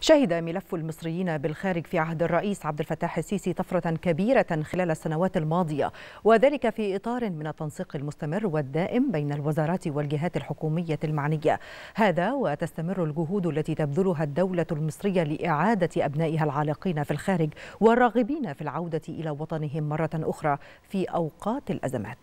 شهد ملف المصريين بالخارج في عهد الرئيس عبد الفتاح السيسي طفرة كبيرة خلال السنوات الماضية وذلك في إطار من التنسيق المستمر والدائم بين الوزارات والجهات الحكومية المعنية هذا وتستمر الجهود التي تبذلها الدولة المصرية لإعادة أبنائها العالقين في الخارج والراغبين في العودة إلى وطنهم مرة أخرى في أوقات الأزمات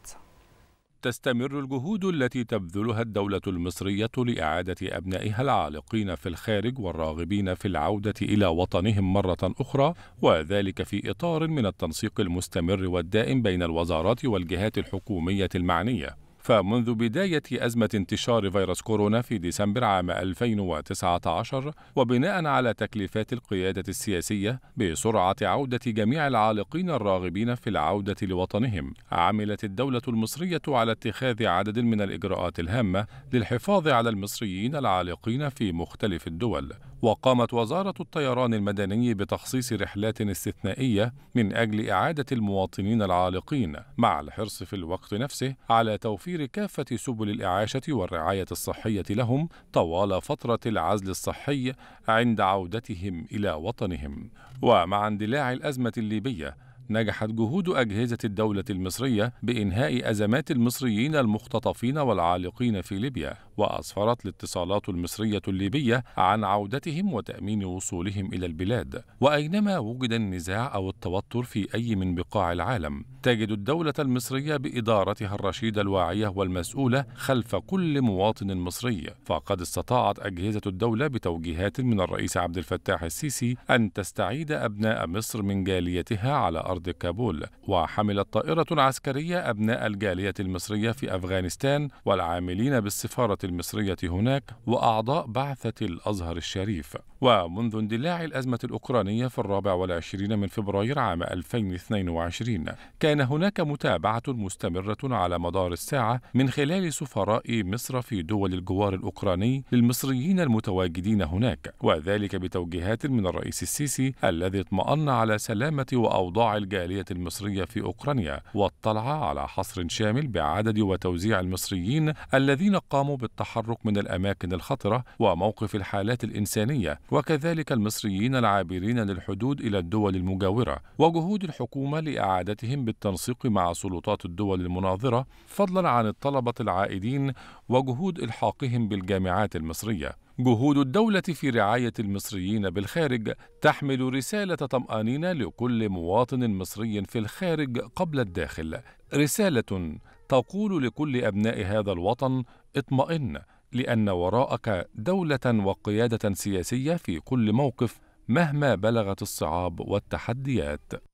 تستمر الجهود التي تبذلها الدولة المصرية لإعادة أبنائها العالقين في الخارج والراغبين في العودة إلى وطنهم مرة أخرى، وذلك في إطار من التنسيق المستمر والدائم بين الوزارات والجهات الحكومية المعنية. فمنذ بداية أزمة انتشار فيروس كورونا في ديسمبر عام 2019 وبناء على تكليفات القيادة السياسية بسرعة عودة جميع العالقين الراغبين في العودة لوطنهم عملت الدولة المصرية على اتخاذ عدد من الإجراءات الهامة للحفاظ على المصريين العالقين في مختلف الدول وقامت وزارة الطيران المدني بتخصيص رحلات استثنائية من أجل إعادة المواطنين العالقين مع الحرص في الوقت نفسه على توفير كافة سبل الإعاشة والرعاية الصحية لهم طوال فترة العزل الصحي عند عودتهم إلى وطنهم ومع اندلاع الأزمة الليبية نجحت جهود أجهزة الدولة المصرية بإنهاء أزمات المصريين المختطفين والعالقين في ليبيا وأسفرت الاتصالات المصرية الليبية عن عودتهم وتأمين وصولهم إلى البلاد وأينما وجد النزاع أو التوتر في أي من بقاع العالم تجد الدولة المصرية بإدارتها الرشيدة الواعية والمسؤولة خلف كل مواطن مصري فقد استطاعت أجهزة الدولة بتوجيهات من الرئيس عبد الفتاح السيسي أن تستعيد أبناء مصر من جاليتها على أرض كابول وحملت طائرة عسكرية أبناء الجالية المصرية في أفغانستان والعاملين بالسفارة المصرية هناك وأعضاء بعثة الأزهر الشريف ومنذ اندلاع الأزمة الأوكرانية في الرابع والعشرين من فبراير عام 2022 كان هناك متابعة مستمرة على مدار الساعة من خلال سفراء مصر في دول الجوار الأوكراني للمصريين المتواجدين هناك وذلك بتوجيهات من الرئيس السيسي الذي اطمأن على سلامة وأوضاع الجالية المصرية في أوكرانيا واطلع على حصر شامل بعدد وتوزيع المصريين الذين قاموا التحرك من الأماكن الخطرة وموقف الحالات الإنسانية وكذلك المصريين العابرين للحدود إلى الدول المجاورة وجهود الحكومة لإعادتهم بالتنسيق مع سلطات الدول المناظرة فضلا عن الطلبة العائدين وجهود إلحاقهم بالجامعات المصرية جهود الدولة في رعاية المصريين بالخارج تحمل رسالة طمأنينة لكل مواطن مصري في الخارج قبل الداخل، رسالة تقول لكل أبناء هذا الوطن اطمئن لأن وراءك دولة وقيادة سياسية في كل موقف مهما بلغت الصعاب والتحديات